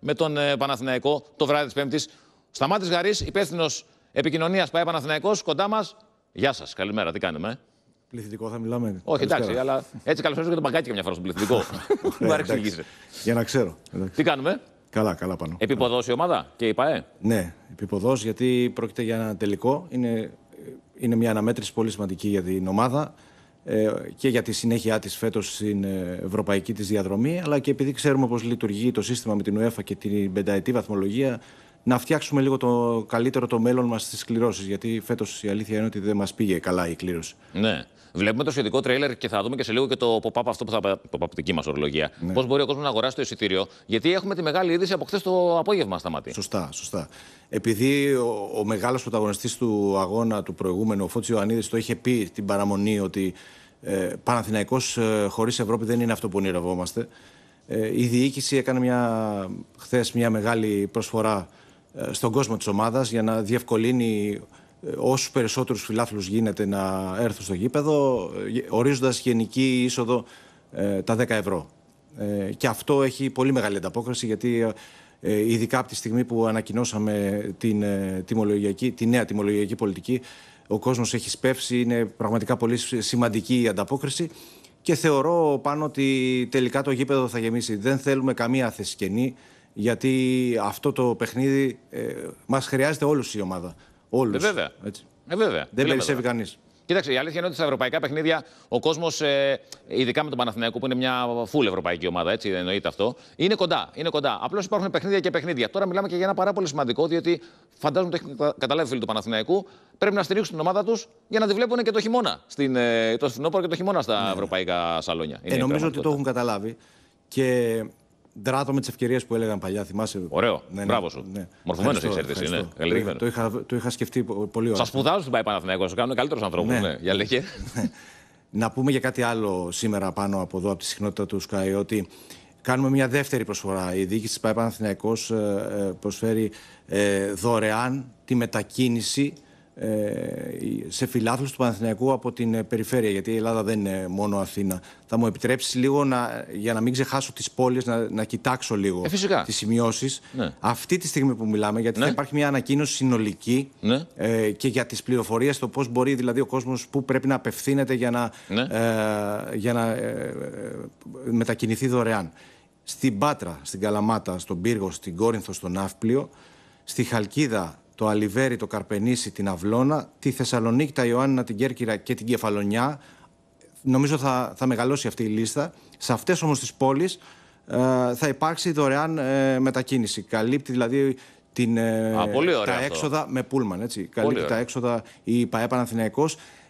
με τον ε, Παναθηναϊκό το βράδυ της Πέμπτης. Σταμάτης Γαρής, υπεύθυνος επικοινωνίας ΠαΕ Παναθηναϊκός, κοντά μας. Γεια σας, καλημέρα, τι κάνουμε. Ε? Πληθυντικό θα μιλάμε. Όχι, εντάξει, αλλά έτσι καλωσορίζω και το μπαγκάκι, μια φορά στον πληθυντικό. Ε, για να ξέρω. Τι κάνουμε. Καλά, καλά πάνω. Επιποδό η ομάδα και η ΠαΕ. Ναι, επιποδό γιατί πρόκειται για ένα τελικό. Είναι, ε, είναι μια αναμέτρηση πολύ σημαντική για την ομάδα. Ε, και για τη συνέχεια της φέτος στην ε, ευρωπαϊκή της διαδρομή αλλά και επειδή ξέρουμε πως λειτουργεί το σύστημα με την UEFA και την πενταετή βαθμολογία να φτιάξουμε λίγο το καλύτερο το μέλλον μας στις κληρώσεις. Γιατί φέτος η αλήθεια είναι ότι δεν μας πήγε καλά η κλήρωση. Ναι. Βλέπουμε το σχετικό τρέλερ και θα δούμε και σε λίγο και το pop-up αυτό που θα pop up δική μας ορολογία. Ναι. Πώς μπορεί ο κόσμος να αγοράσει το εισιτήριο, γιατί έχουμε τη μεγάλη είδηση από χθες το απόγευμα στα μάτια. Σωστά, σωστά. Επειδή ο, ο μεγάλος πρωταγωνιστής του αγώνα του προηγούμενου, ο Φώτσιο Ιωαννίδης, το είχε πει την παραμονή ότι ε, Παναθηναϊκός ε, Ευρώπη δεν είναι αυτό που ονειρευόμαστε. Ε, η διοίκηση έκανε μια, μια μεγάλη προσφορά στον κόσμο της ομάδας για να διευκολύνει ε, όσους περισσότερους φιλάθλους γίνεται να έρθουν στο γήπεδο ε, ορίζοντας γενική είσοδο ε, τα 10 ευρώ. και αυτό έχει πολύ μεγάλη ανταπόκριση γιατί ειδικά από τη στιγμή που ανακοινώσαμε την, τη νέα τιμολογιακή πολιτική ο κόσμος έχει σπεύσει, είναι πραγματικά πολύ σημαντική η ανταπόκριση και θεωρώ πάνω ότι τελικά το γήπεδο θα γεμίσει. Δεν θέλουμε καμία θέση καινή γιατί αυτό το παιχνίδι ε, μας χρειάζεται όλους η ομάδα. Όλους. Ε, βέβαια. Ε, βέβαια. Δεν περισσεύει κανείς. Κοίταξε, η αλήθεια είναι ότι στα ευρωπαϊκά παιχνίδια ο κόσμος, ε, ειδικά με τον Παναθηναϊκό, που είναι μια φουλ ευρωπαϊκή ομάδα, έτσι δεν εννοείται αυτό, είναι κοντά. Είναι κοντά. Απλώς υπάρχουν παιχνίδια και παιχνίδια. Τώρα μιλάμε και για ένα πάρα πολύ σημαντικό, διότι φαντάζομαι ότι έχουν καταλάβει φίλοι του Παναθηναϊκού, πρέπει να στηρίξουν την ομάδα τους για να τη βλέπουν και το χειμώνα. Στην, ε, το φθινόπωρο και το χειμώνα στα ναι. ευρωπαϊκά σαλόνια. ε, νομίζω ότι το έχουν καταλάβει. Και Δράτω με τις ευκαιρίες που έλεγαν παλιά, θυμάσαι. Ωραίο. Ναι, ναι. Μπράβο σου. Ναι. Μορφωμένος έχει ναι. Το, είχα, το, σκεφτεί πολύ ωραία. Σας σπουδάζω στην Παϊπαναθηναϊκό, Σα κάνουν καλύτερο ανθρώπους. Ναι. ναι. Για Να πούμε για κάτι άλλο σήμερα πάνω από εδώ, από τη συχνότητα του ΣΚΑΙ, ότι κάνουμε μια δεύτερη προσφορά. Η διοίκηση της Παϊπαναθηναϊκό ε, ε, προσφέρει ε, δωρεάν τη μετακίνηση ε, σε φιλάθλους του Παναθηναϊκού από την ε, περιφέρεια, γιατί η Ελλάδα δεν είναι μόνο Αθήνα. Θα μου επιτρέψεις λίγο, να, για να μην ξεχάσω τις πόλεις, να, να κοιτάξω λίγο ε, τις σημειώσεις. Ναι. Αυτή τη στιγμή που μιλάμε, γιατί θα ναι. υπάρχει μια ανακοίνωση συνολική ναι. ε, και για τις πληροφορίες, το πώς μπορεί δηλαδή ο κόσμος που πρέπει να απευθύνεται για να, για να μετακινηθεί δωρεάν. Στην Πάτρα, στην Καλαμάτα, στον Πύργο, στην Κόρινθο, στον Ναύπλιο, στη Χαλκίδα, το Αλιβέρι, το Καρπενήσι, την Αυλώνα, τη Θεσσαλονίκη, τα Ιωάννα, την Κέρκυρα και την Κεφαλονιά. Νομίζω θα, θα μεγαλώσει αυτή η λίστα. Σε αυτές όμως τις πόλεις ε, θα υπάρξει δωρεάν ε, μετακίνηση. Καλύπτει δηλαδή την, ε, τα έξοδα με πούλμαν. Έτσι. Καλύπτει τα έξοδα η ΠαΕ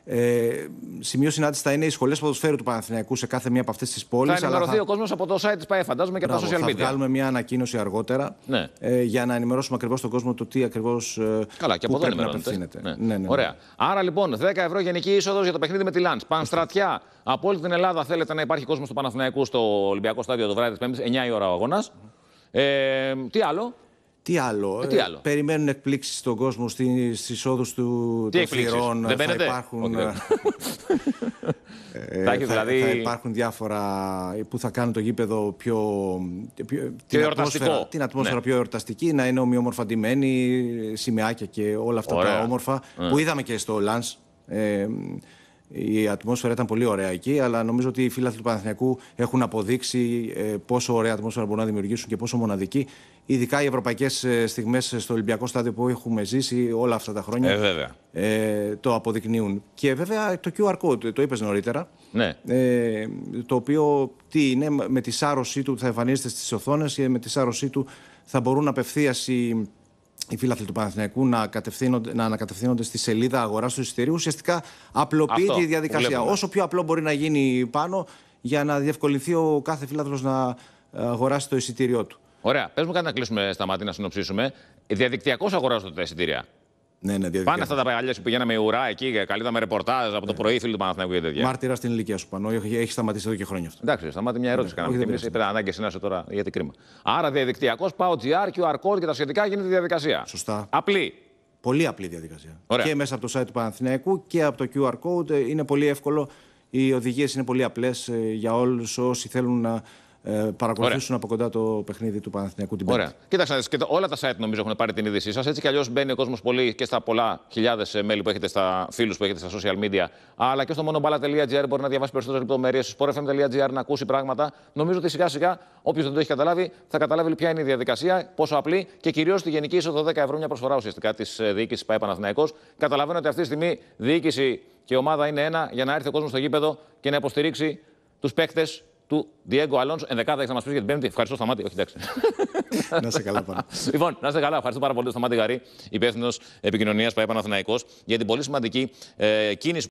ε, σημείο συνάντησης θα είναι οι σχολές ποδοσφαίρου του Παναθηναϊκού σε κάθε μία από αυτές τις πόλεις. Θα ενημερωθεί ο κόσμος από το site της ΠΑΕ, φαντάζομαι, και από τα social media. Θα βγάλουμε μία ανακοίνωση αργότερα ναι. ε, για να ενημερώσουμε ακριβώς τον κόσμο το τι ακριβώς. Ε, Καλά, και από εδώ Ναι. Ναι, ναι. Ωραία. Ναι. Άρα λοιπόν, 10 ευρώ γενική είσοδος για το παιχνίδι με τη Λάντ. Πανστρατιά. Από όλη την Ελλάδα θέλετε να υπάρχει κόσμο του Παναθηναϊκού στο Ολυμπιακό Στάδιο το βράδυ της 5 9 η ώρα ο αγώνας. Ε, τι άλλο, ε, ε, τι άλλο. περιμένουν εκπλήξεις στον κόσμο στι εισόδου του Δεν θα υπάρχουν. ε, θα, ε, δηλαδή... υπάρχουν διάφορα που θα κάνουν το γήπεδο πιο. πιο την ατμόσφαιρα, την ατμόσφαιρα ναι. πιο εορταστική, να είναι ντυμένη, σημεάκια και όλα αυτά τα όμορφα που είδαμε και στο Λανς. Ε, η ατμόσφαιρα ήταν πολύ ωραία εκεί, αλλά νομίζω ότι οι φίλοι του Πανεθνιακού έχουν αποδείξει ε, πόσο ωραία ατμόσφαιρα μπορούν να δημιουργήσουν και πόσο μοναδική. Ειδικά οι ευρωπαϊκές ε, στιγμές ε, στο Ολυμπιακό Στάδιο που έχουμε ζήσει όλα αυτά τα χρόνια. Ε, βέβαια. Ε, το αποδεικνύουν. Και βέβαια το QR code, το είπες νωρίτερα. Ναι. Ε, το οποίο τι είναι, με τη σάρωσή του θα εμφανίζεται στις οθόνες και με τη σάρωσή του θα μπορούν απευθείας οι οι φίλαθλοι του Παναθηναϊκού να, κατευθύνονται, να ανακατευθύνονται στη σελίδα αγοράς του εισιτηρίου. Ουσιαστικά απλοποιείται τη η διαδικασία. Όσο πιο απλό μπορεί να γίνει πάνω για να διευκολυνθεί ο κάθε φίλαθλος να ε, αγοράσει το εισιτήριό του. Ωραία. Πες μου κάτι να κλείσουμε στα μάτια να συνοψίσουμε. Διαδικτυακώς αγοράζονται τα εισιτήρια. Ναι, ναι, Πάνε αυτά τα παλιά που πηγαίναμε ουρά εκεί, και με ρεπορτάζ από ναι. το πρωί του Παναθηναϊκού και τέτοια. Μάρτυρα στην ηλικία σου πάνω, έχει σταματήσει εδώ και χρόνια αυτό. Εντάξει, σταμάτη μια ερώτηση. Ναι, Κάναμε ανάγκη να είσαι τώρα γιατί κρίμα. Άρα διαδικτυακός, πάω GR, QR code και τα σχετικά γίνεται διαδικασία. Σωστά. Απλή. Πολύ απλή διαδικασία. Ωραία. Και μέσα από το site του Παναθηναϊκού και από το QR code ε, είναι πολύ εύκολο. Οι οδηγίες είναι πολύ απλές ε, για όλους όσοι θέλουν να ε, παρακολουθήσουν Ωραία. από κοντά το παιχνίδι του Παναθηνιακού την Πέμπτη. Ωραία. Κοίταξα, και όλα τα site νομίζω έχουν πάρει την είδησή σας. Έτσι κι αλλιώς μπαίνει ο κόσμος πολύ και στα πολλά χιλιάδες μέλη ε, που έχετε στα φίλους που έχετε στα social media. Αλλά και στο μονομπάλα.gr μπορεί να διαβάσει περισσότερες λεπτομέρειες. Στο sportfm.gr να ακούσει πράγματα. Νομίζω ότι σιγά σιγά όποιος δεν το έχει καταλάβει θα καταλάβει ποια είναι η διαδικασία, πόσο απλή και κυρίως τη γενική είσοδο 10 ευρώ μια προσφορά ουσιαστικά της ε, διοίκησης ΠαΕ Παναθηναϊκός. Καταλαβαίνω ότι αυτή τη στιγμή διοίκηση και ομάδα είναι ένα για να έρθει ο κόσμος στο γήπεδο και να υποστηρίξει τους παίκτες του Diego Alonso. Ενδεκάδα έχεις να μας πεις για την Πέμπτη. Ευχαριστώ, Σταμάτη. Όχι, εντάξει. να σε καλά πάνω. Λοιπόν, να είστε καλά. Ευχαριστώ πάρα πολύ, Σταμάτη Γαρή, υπεύθυνος επικοινωνίας Παέπαναθηναϊκό, για την πολύ σημαντική ε, κίνηση.